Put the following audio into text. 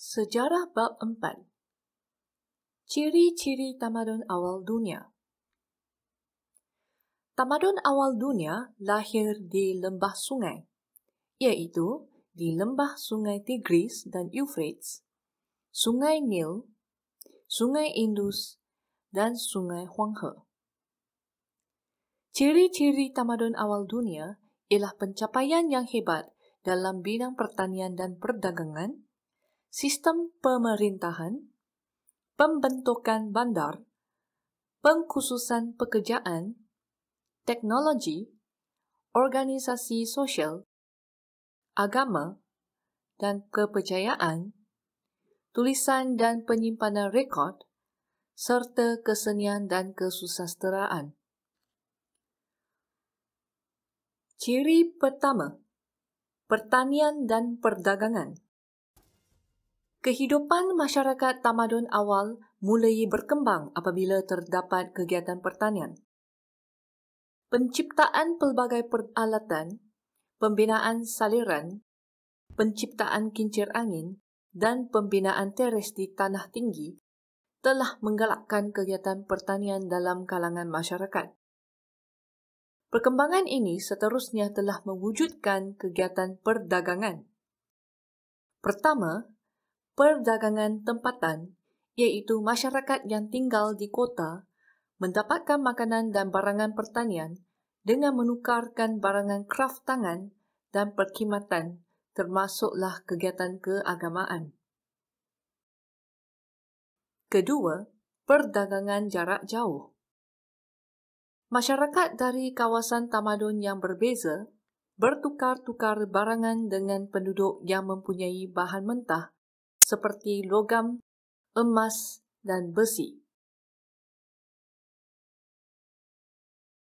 Sejarah bab 4 Ciri-ciri tamadun awal dunia Tamadun awal dunia lahir di lembah sungai, iaitu di lembah sungai Tigris dan Euphrates, sungai Nil, sungai Indus, dan sungai Huanghe. Ciri-ciri tamadun awal dunia ialah pencapaian yang hebat dalam bidang pertanian dan perdagangan, sistem pemerintahan, pembentukan bandar, pengkhususan pekerjaan, teknologi, organisasi sosial, agama, dan kepercayaan, tulisan dan penyimpanan rekod, serta kesenian dan kesusasteraan. Ciri pertama, pertanian dan perdagangan. Kehidupan masyarakat tamadun awal mulai berkembang apabila terdapat kegiatan pertanian. Penciptaan pelbagai peralatan, pembinaan saliran, penciptaan kincir angin dan pembinaan teres di tanah tinggi telah menggalakkan kegiatan pertanian dalam kalangan masyarakat. Perkembangan ini seterusnya telah mewujudkan kegiatan perdagangan. Pertama, perdagangan tempatan, iaitu masyarakat yang tinggal di kota, mendapatkan makanan dan barangan pertanian dengan menukarkan barangan kraf tangan dan perkhidmatan termasuklah kegiatan keagamaan. Kedua, perdagangan jarak jauh. Masyarakat dari kawasan tamadun yang berbeza bertukar-tukar barangan dengan penduduk yang mempunyai bahan mentah seperti logam, emas, dan besi.